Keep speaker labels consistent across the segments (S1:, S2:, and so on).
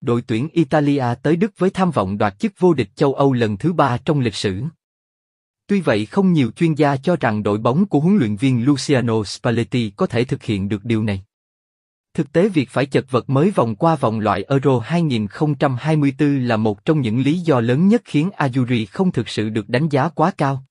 S1: Đội tuyển Italia tới Đức với tham vọng đoạt chức vô địch châu Âu lần thứ ba trong lịch sử. Tuy vậy không nhiều chuyên gia cho rằng đội bóng của huấn luyện viên Luciano Spalletti có thể thực hiện được điều này. Thực tế việc phải chật vật mới vòng qua vòng loại Euro 2024 là một trong những lý do lớn nhất khiến Ajuri không thực sự được đánh giá quá cao.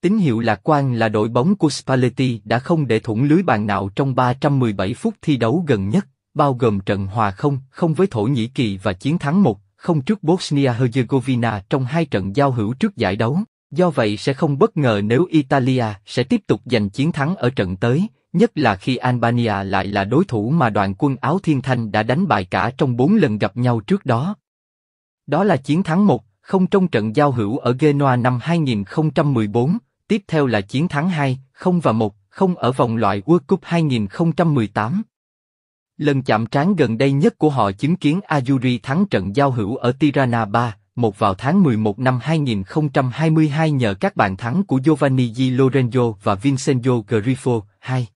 S1: Tín hiệu lạc quan là đội bóng của Spalletti đã không để thủng lưới bàn nào trong 317 phút thi đấu gần nhất bao gồm trận hòa không không với Thổ Nhĩ Kỳ và chiến thắng một không trước Bosnia-Herzegovina trong hai trận giao hữu trước giải đấu. Do vậy sẽ không bất ngờ nếu Italia sẽ tiếp tục giành chiến thắng ở trận tới, nhất là khi Albania lại là đối thủ mà đoàn quân áo thiên thanh đã đánh bại cả trong bốn lần gặp nhau trước đó. Đó là chiến thắng một không trong trận giao hữu ở Genoa năm 2014, tiếp theo là chiến thắng hai không và một không ở vòng loại World Cup 2018. Lần chạm trán gần đây nhất của họ chứng kiến Ayuri thắng trận giao hữu ở Tirana 3, một vào tháng 11 năm 2022 nhờ các bàn thắng của Giovanni Di Lorenzo và Vincenzo Grifo, 2.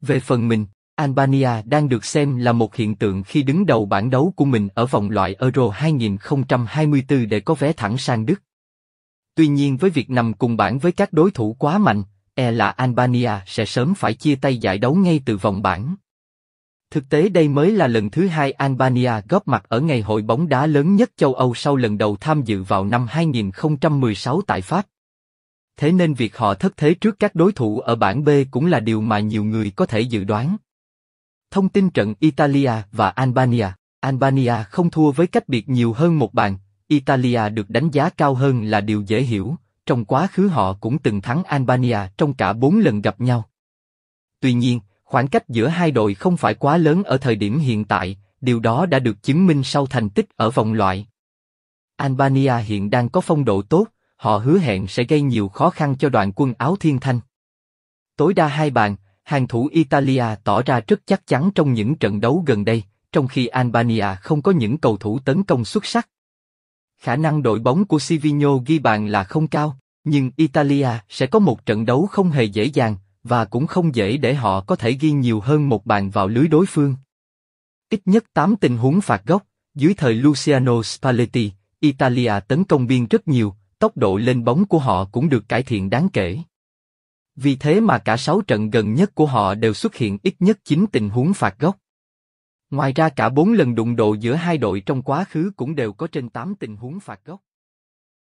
S1: Về phần mình, Albania đang được xem là một hiện tượng khi đứng đầu bảng đấu của mình ở vòng loại Euro 2024 để có vé thẳng sang Đức. Tuy nhiên với việc nằm cùng bảng với các đối thủ quá mạnh, e là Albania sẽ sớm phải chia tay giải đấu ngay từ vòng bảng. Thực tế đây mới là lần thứ hai Albania góp mặt ở ngày hội bóng đá lớn nhất châu Âu sau lần đầu tham dự vào năm 2016 tại Pháp. Thế nên việc họ thất thế trước các đối thủ ở bảng B cũng là điều mà nhiều người có thể dự đoán. Thông tin trận Italia và Albania Albania không thua với cách biệt nhiều hơn một bàn, Italia được đánh giá cao hơn là điều dễ hiểu, trong quá khứ họ cũng từng thắng Albania trong cả bốn lần gặp nhau. Tuy nhiên, Khoảng cách giữa hai đội không phải quá lớn ở thời điểm hiện tại, điều đó đã được chứng minh sau thành tích ở vòng loại. Albania hiện đang có phong độ tốt, họ hứa hẹn sẽ gây nhiều khó khăn cho đoàn quân áo thiên thanh. Tối đa hai bàn, hàng thủ Italia tỏ ra rất chắc chắn trong những trận đấu gần đây, trong khi Albania không có những cầu thủ tấn công xuất sắc. Khả năng đội bóng của Sivigno ghi bàn là không cao, nhưng Italia sẽ có một trận đấu không hề dễ dàng, và cũng không dễ để họ có thể ghi nhiều hơn một bàn vào lưới đối phương. Ít nhất 8 tình huống phạt góc, dưới thời Luciano Spalletti, Italia tấn công biên rất nhiều, tốc độ lên bóng của họ cũng được cải thiện đáng kể. Vì thế mà cả 6 trận gần nhất của họ đều xuất hiện ít nhất 9 tình huống phạt góc. Ngoài ra cả 4 lần đụng độ giữa hai đội trong quá khứ cũng đều có trên 8 tình huống phạt góc.